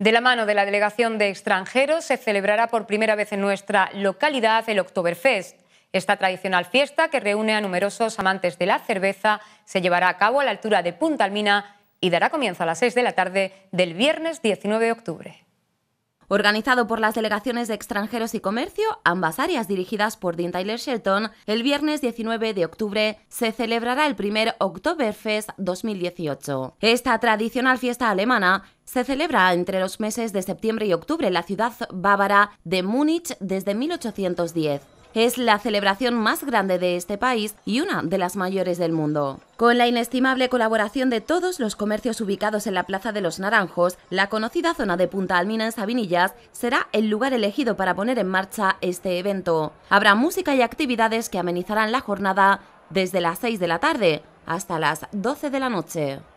De la mano de la Delegación de Extranjeros se celebrará por primera vez en nuestra localidad el Oktoberfest. Esta tradicional fiesta, que reúne a numerosos amantes de la cerveza, se llevará a cabo a la altura de Punta Almina y dará comienzo a las 6 de la tarde del viernes 19 de octubre organizado por las delegaciones de Extranjeros y Comercio, ambas áreas dirigidas por Dean Tyler Shelton, el viernes 19 de octubre se celebrará el primer Oktoberfest 2018. Esta tradicional fiesta alemana se celebra entre los meses de septiembre y octubre en la ciudad bávara de Múnich desde 1810. Es la celebración más grande de este país y una de las mayores del mundo. Con la inestimable colaboración de todos los comercios ubicados en la Plaza de los Naranjos, la conocida zona de Punta Almina en Sabinillas será el lugar elegido para poner en marcha este evento. Habrá música y actividades que amenizarán la jornada desde las 6 de la tarde hasta las 12 de la noche.